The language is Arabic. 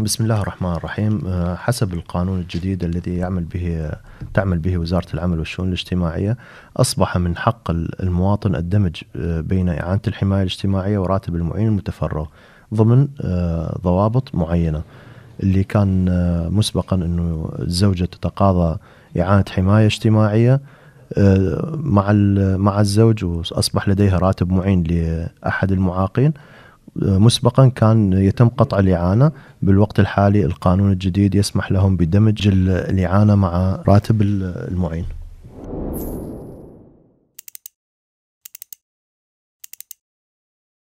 بسم الله الرحمن الرحيم آه، حسب القانون الجديد الذي يعمل به تعمل به وزارة العمل والشؤون الاجتماعية أصبح من حق المواطن الدمج آه، بين إعانة الحماية الاجتماعية وراتب المعين المتفرغ ضمن آه، ضوابط معينة اللي كان مسبقا أنه الزوجة تتقاضى إعانة حماية اجتماعية مع مع الزوج واصبح لديها راتب معين لاحد المعاقين مسبقا كان يتم قطع الإعانة بالوقت الحالي القانون الجديد يسمح لهم بدمج الإعانة مع راتب المعين